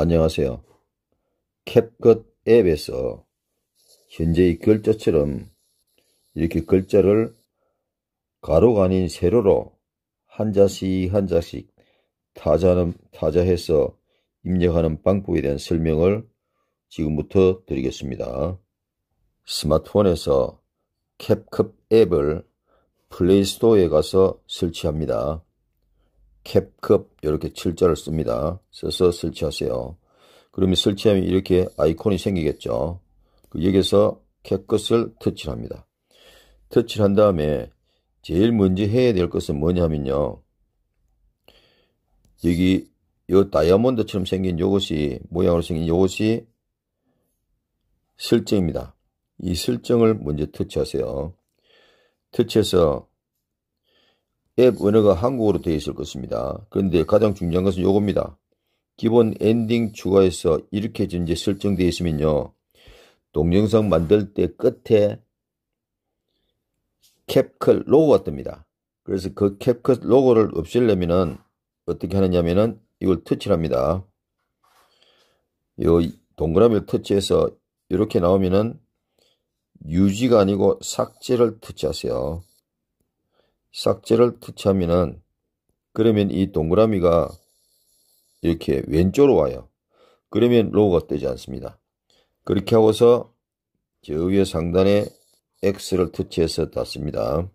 안녕하세요. 캡컷 앱에서 현재의 글자처럼 이렇게 글자를 가로가 아닌 세로로 한자씩 한자씩 타자는 타자해서 입력하는 방법에 대한 설명을 지금부터 드리겠습니다. 스마트폰에서 캡컷 앱을 플레이스토어에 가서 설치합니다. 캡컵 이렇게 7자를 씁니다. 써서 설치하세요. 그러면 설치하면 이렇게 아이콘이 생기겠죠. 그 여기서 캡컷을 터치를 합니다. 터치를 한 다음에 제일 먼저 해야 될 것은 뭐냐면요. 여기 요 다이아몬드처럼 생긴 요것이 모양으로 생긴 요것이 설정입니다. 이 설정을 먼저 터치하세요. 터치해서 앱 언어가 한국어로 되어 있을 것입니다. 그런데 가장 중요한 것은 요겁니다. 기본 엔딩 추가해서 이렇게 이제 설정되어 있으면요. 동영상 만들 때 끝에 캡컷 로고가 뜹니다. 그래서 그 캡컷 로고를 없애려면은 어떻게 하느냐면은 이걸 터치를 합니다. 요 동그라미를 터치해서 이렇게 나오면은 유지가 아니고 삭제를 터치하세요. 삭제를 터치하면은 그러면 이 동그라미가 이렇게 왼쪽으로 와요. 그러면 로고가 뜨지 않습니다. 그렇게 하고서 저 위에 상단에 X를 터치해서 닫습니다.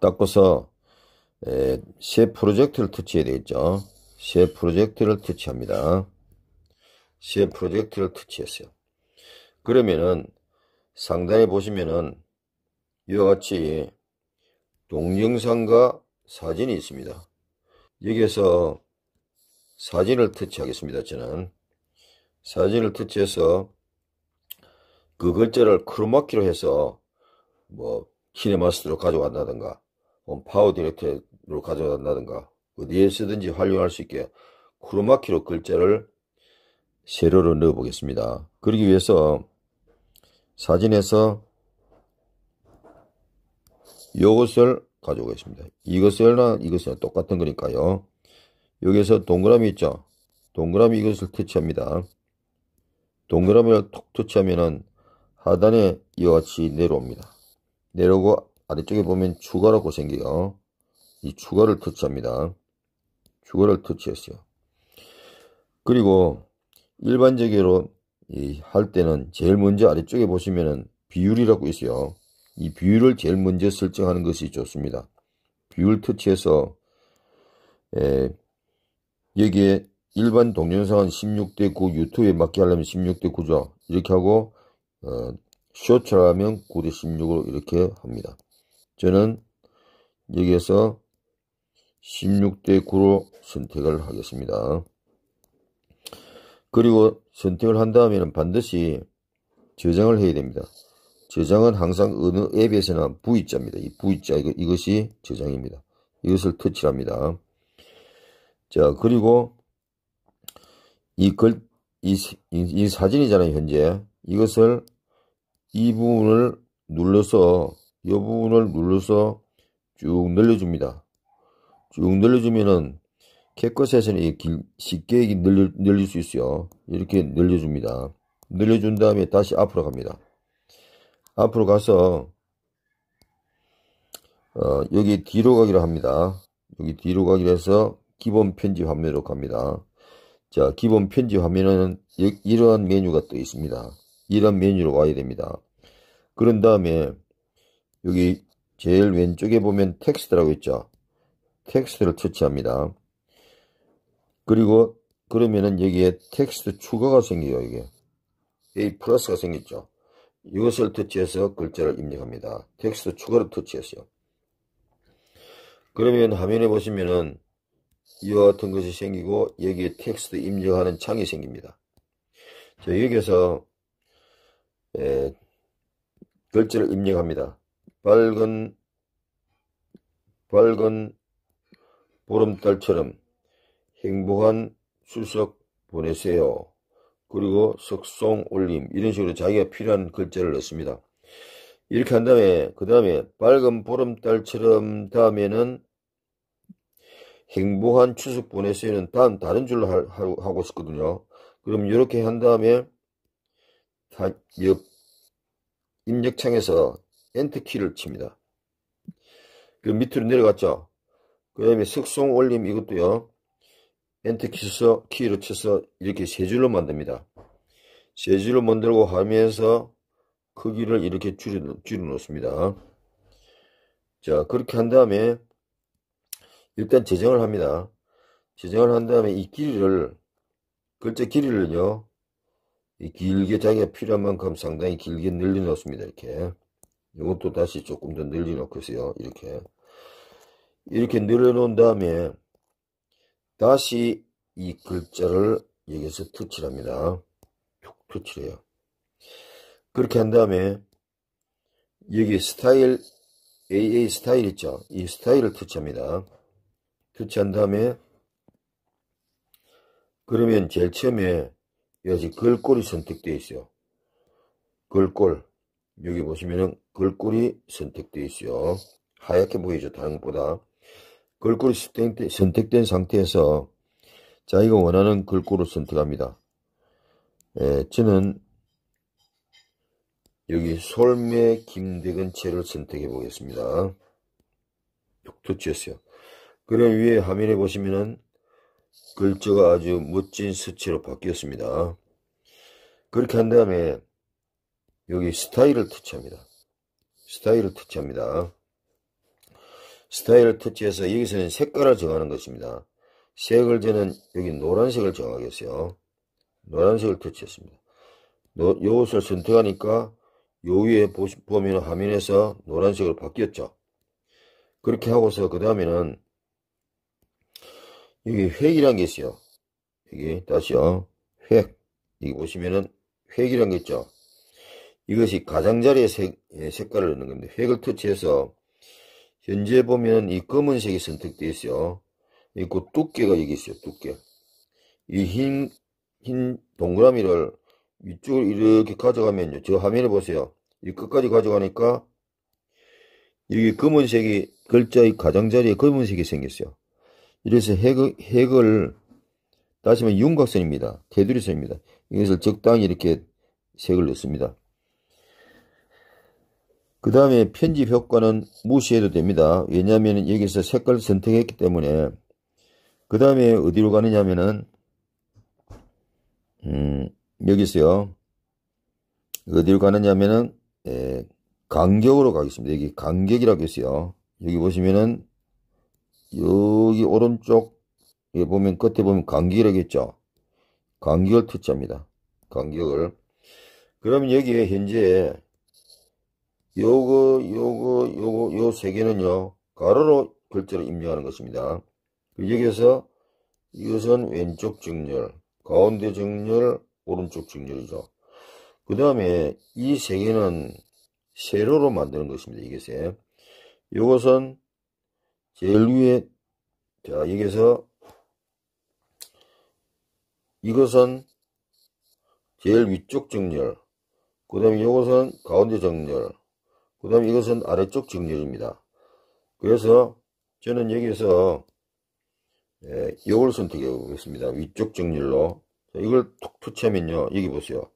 닫고서 새 프로젝트를 터치해야 되겠죠. 새 프로젝트를 터치합니다. 새 프로젝트를 터치했어요. 그러면은 상단에 보시면은 이와 같이 동영상과 사진이 있습니다. 여기에서 사진을 터치하겠습니다. 저는 사진을 터치해서 그 글자를 크로마키로 해서 뭐 키네마스터로 가져간다든가 뭐 파워 디렉터로 가져간다든가 어디에 쓰든지 활용할 수 있게 크로마키로 글자를 세로로 넣어 보겠습니다. 그러기 위해서 사진에서 이것을 가져오겠습니다. 이것을나 이것이나 똑같은 거니까요. 여기에서 동그라미 있죠. 동그라미 이것을 터치합니다. 동그라미를 톡 터치하면은 하단에 이와 같이 내려옵니다. 내려오고 아래쪽에 보면 추가라고 생겨요. 이 추가를 터치합니다. 추가를 터치했어요. 그리고 일반적으로 할 때는 제일 먼저 아래쪽에 보시면은 비율이라고 있어요. 이 비율을 제일 먼저 설정하는 것이 좋습니다. 비율 터치에서 에, 여기에 일반 동영상은 16대 9 유튜브에 맞게 하려면 16대 9죠. 이렇게 하고 어, 쇼츠라면 9대 16으로 이렇게 합니다. 저는 여기에서 16대 9로 선택을 하겠습니다. 그리고 선택을 한 다음에는 반드시 저장을 해야 됩니다. 저장은 항상 어느 앱에서나 V자입니다. 이 V자 이거, 이것이 저장입니다. 이것을 터치합니다. 자 그리고 이글이 이, 사진이잖아요 현재 이것을 이 부분을 눌러서 이 부분을 눌러서 쭉 늘려줍니다. 쭉 늘려주면은 캡컷에서는 쉽게 늘릴, 늘릴 수 있어요. 이렇게 늘려줍니다. 늘려준 다음에 다시 앞으로 갑니다. 앞으로 가서 어, 여기 뒤로 가기로 합니다. 여기 뒤로 가기로 해서 기본 편집 화면으로 갑니다. 자, 기본 편집 화면에는 이러한 메뉴가 또 있습니다. 이런 메뉴로 와야 됩니다. 그런 다음에 여기 제일 왼쪽에 보면 텍스트라고 있죠. 텍스트를 터치합니다. 그리고 그러면은 여기에 텍스트 추가가 생겨요, 이게. 여기 플러스가 생겼죠. 이것을 터치해서 글자를 입력합니다. 텍스트 추가로 터치했어요. 그러면 화면에 보시면은 이와 같은 것이 생기고 여기에 텍스트 입력하는 창이 생깁니다. 자, 여기에서 에, 글자를 입력합니다. 밝은 밝은 보름달처럼 행복한 추석 보내세요. 그리고 석송 올림 이런 식으로 자기가 필요한 글자를 넣습니다. 이렇게 한 다음에 그 다음에 밝은 보름달처럼 다음에는 행복한 추석 보내세는 다음 다른 줄로 하, 하고 있었거든요. 그럼 이렇게 한 다음에 옆 입력창에서 엔트키를 칩니다. 그 밑으로 내려갔죠. 그 다음에 석송 올림 이것도요. 엔터 키서, 키를 쳐서 이렇게 세 줄로 만듭니다. 세 줄로 만들고 하면서 크기를 이렇게 줄여, 줄여 놓습니다. 자, 그렇게 한 다음에 일단 제정을 합니다. 제정을 한 다음에 이 길이를, 글자 길이를요, 길게 자기가 필요한 만큼 상당히 길게 늘려 놓습니다. 이렇게. 이것도 다시 조금 더 늘려 놓고있어요 이렇게. 이렇게 늘려 놓은 다음에 다시 이 글자를 여기서 터치합니다. 툭 터치해요. 그렇게 한 다음에 여기 스타일 AA 스타일 있죠. 이 스타일을 터치합니다. 터치한 다음에 그러면 제일 처음에 여기 글꼴이 선택되어 있어요. 글꼴 여기 보시면은 글꼴이 선택되어 있어요. 하얗게 보이죠. 다른 것보다. 글꼴이 선택된 상태에서 자기가 원하는 글꼴을 선택합니다. 예, 저는 여기 솔매 김대근 채를 선택해 보겠습니다. 독도치었어요 그럼 위에 화면에 보시면은 글자가 아주 멋진 수치로 바뀌었습니다. 그렇게 한 다음에 여기 스타일을 터치합니다. 스타일을 터치합니다. 스타일을 터치해서 여기서는 색깔을 정하는 것입니다. 색을 저는 여기 노란색을 정하겠어요. 노란색을 터치했습니다. 노, 요 옷을 선택하니까 요 위에 보시, 보면 화면에서 노란색으로 바뀌었죠. 그렇게 하고서 그 다음에는 여기 획이란 게 있어요. 여기 다시요. 획. 여기 보시면은 획이란 게 있죠. 이것이 가장자리에 색, 예, 색깔을 넣는 겁니다. 획을 터치해서 현재 보면 이 검은색이 선택되어 있어요. 이고 두께가 여기 있어요. 두께. 이흰 흰 동그라미를 위쪽으로 이렇게 가져가면요. 저화면을 보세요. 이 끝까지 가져가니까 여기 검은색이 글자의 가장자리에 검은색이 생겼어요. 이래서 핵, 핵을 다시 말해 윤곽선입니다. 테두리선입니다. 이것을 적당히 이렇게 색을 넣습니다. 그 다음에 편집 효과는 무시해도 됩니다. 왜냐하면 여기서 색깔 선택했기 때문에 그 다음에 어디로 가느냐면은 음 여기서요 어디로 가느냐면은 예, 간격으로 가겠습니다. 여기 간격이라고 했어요. 여기 보시면은 여기 오른쪽 에 보면 끝에 보면 간격이라고 했죠. 간격을 투자입니다. 간격을 그러면 여기에 현재 요거 요거 요거 요 세 개는요 가로로 글자를 입력하는 것입니다 여기에서 이것은 왼쪽 정렬 가운데 정렬 오른쪽 정렬이죠 그 다음에 이 세 개는 세로로 만드는 것입니다 이것에 요것은 제일 위에 자 여기서 에 이것은 제일 위쪽 정렬 그 다음에 요것은 가운데 정렬 그 다음 이것은 아래쪽 직렬입니다. 그래서 저는 여기에서 이걸 예, 선택해 보겠습니다. 위쪽 정렬로 이걸 툭 터치하면요. 여기 보세요.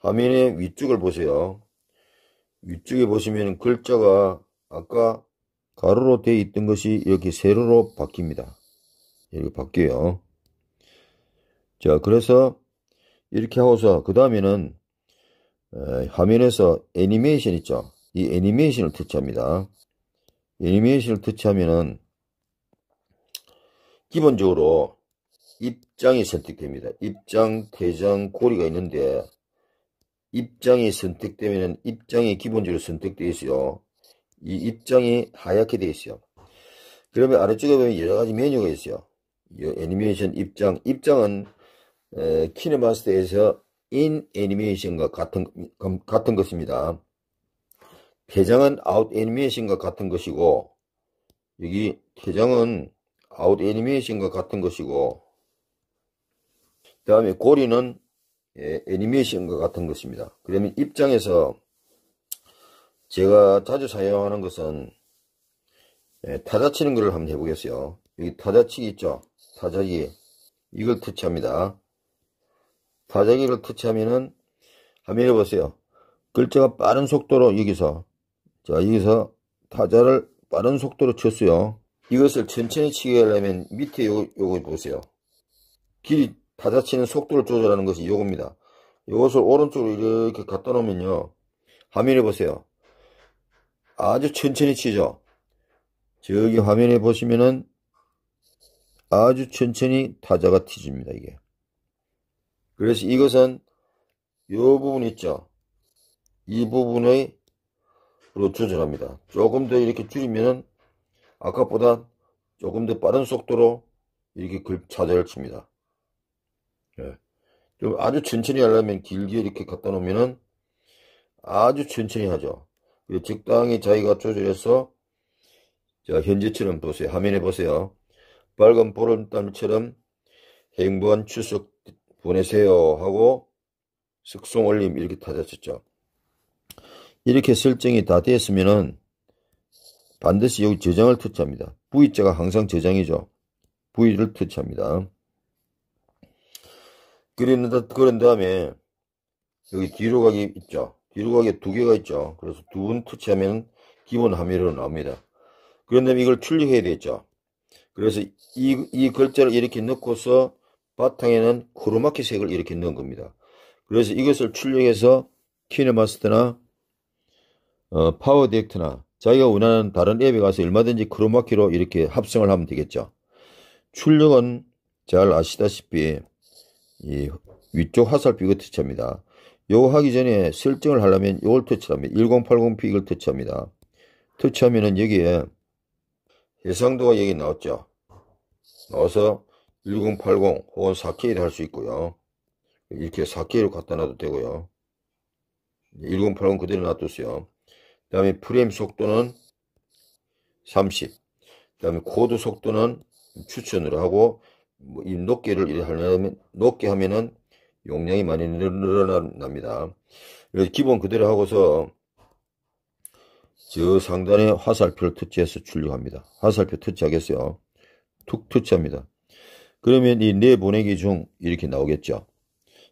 화면의 위쪽을 보세요. 위쪽에 보시면 글자가 아까 가로로 되어 있던 것이 이렇게 세로로 바뀝니다. 이렇게 바뀌어요. 자 그래서 이렇게 하고서 그 다음에는 화면에서 애니메이션 있죠. 이 애니메이션을 터치합니다. 애니메이션을 터치하면은 기본적으로 입장이 선택됩니다. 입장, 대장, 고리가 있는데 입장이 선택되면 입장이 기본적으로 선택되어 있어요. 이 입장이 하얗게 되어 있어요. 그러면 아래쪽에 보면 여러가지 메뉴가 있어요. 애니메이션 입장. 입장은 키네마스터에서 인 애니메이션과 같은, 같은 것입니다. 퇴장은 아웃 애니메이션과 같은 것이고 여기 퇴장은 아웃 애니메이션과 같은 것이고 그 다음에 고리는 예, 애니메이션과 같은 것입니다. 그러면 입장에서 제가 자주 사용하는 것은 예, 타자치는 것을 한번 해보겠어요. 여기 타자치기 있죠? 타자기 이걸 터치합니다. 타자기를 터치하면은 한번 해보세요. 글자가 빠른 속도로 여기서 자 여기서 타자를 빠른 속도로 쳤어요 이것을 천천히 치게 하려면 밑에 요, 요거 보세요 길이 타자 치는 속도를 조절하는 것이 요겁니다 요것을 오른쪽으로 이렇게 갖다 놓으면요 화면에 보세요 아주 천천히 치죠 저기 화면에 보시면은 아주 천천히 타자가 튀집니다 이게 그래서 이것은 요 부분 있죠 이 부분의 로 조절합니다. 조금 더 이렇게 줄이면은 아까보다 조금 더 빠른 속도로 이렇게 글 차절을 칩니다. 예. 좀 아주 천천히 하려면 길게 이렇게 갖다 놓으면은 아주 천천히 하죠. 그 적당히 자기가 조절해서 자 현재처럼 보세요. 화면에 보세요. 빨간 보름달처럼 행보한 추석 보내세요 하고 숙성 올림 이렇게 타졌었죠. 이렇게 설정이 다되었으면 반드시 여기 저장을 터치합니다. V자가 항상 저장이죠. V를 터치합니다. 그랬는데 그런 다음에 여기 뒤로 가기 있죠. 뒤로 가기 두 개가 있죠. 그래서 두 번 터치하면 기본 함유로 나옵니다. 그런 다음에 이걸 출력해야 되겠죠. 그래서 이, 이 글자를 이렇게 넣고서 바탕에는 크로마키 색을 이렇게 넣은 겁니다. 그래서 이것을 출력해서 키네마스터나 어, 파워 디렉트나 자기가 원하는 다른 앱에 가서 얼마든지 크로마키로 이렇게 합성을 하면 되겠죠. 출력은 잘 아시다시피 이 위쪽 화살표 이거 터치합니다. 요거 하기 전에 설정을 하려면 이걸 터치합니다. 1080p 이걸 터치합니다. 터치하면은 여기에 해상도가 여기 나왔죠. 나와서 1080 혹은 4K를 할 수 있고요. 이렇게 4K로 갖다 놔도 되고요. 1080 그대로 놔두세요. 그 다음에 프레임 속도는 30. 그 다음에 코드 속도는 추천으로 하고, 뭐 이 높게를 하려면, 높게 하면은 용량이 많이 늘어납니다. 기본 그대로 하고서 저 상단에 화살표를 터치해서 출력합니다. 화살표 터치하겠어요. 툭 터치합니다. 그러면 이 내보내기 네 중 이렇게 나오겠죠.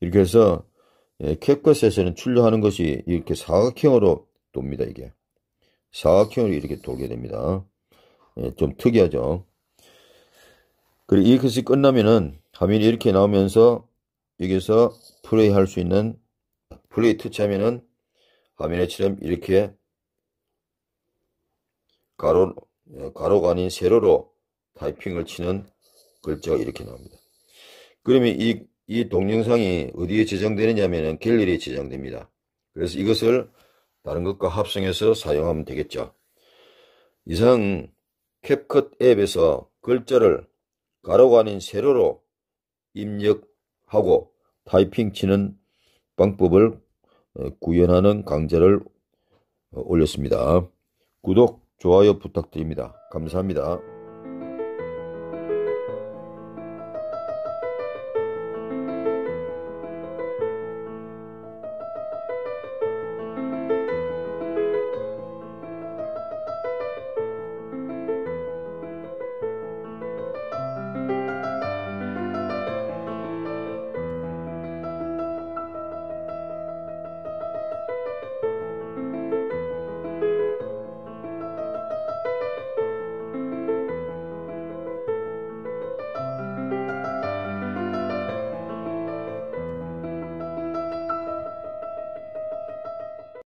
이렇게 해서 예, 캡컷에서는 출력하는 것이 이렇게 사각형으로 돕니다, 이게. 사각형으로 이렇게 돌게 됩니다. 예, 좀 특이하죠. 그리고 이 것이 끝나면은 화면이 이렇게 나오면서 여기서 플레이 할수 있는 플레이 터치하면은 화면에처럼 이렇게 가로, 예, 가로가 아닌 세로로 타이핑을 치는 글자가 이렇게 나옵니다. 그러면 이, 이 동영상이 어디에 저장되느냐 하면은 갤러리에 저장됩니다. 그래서 이것을 다른 것과 합성해서 사용하면 되겠죠. 이상 캡컷 앱에서 글자를 가로가 아닌 세로로 입력하고 타이핑 치는 방법을 어, 구현하는 강좌를 어, 올렸습니다. 구독, 좋아요 부탁드립니다. 감사합니다.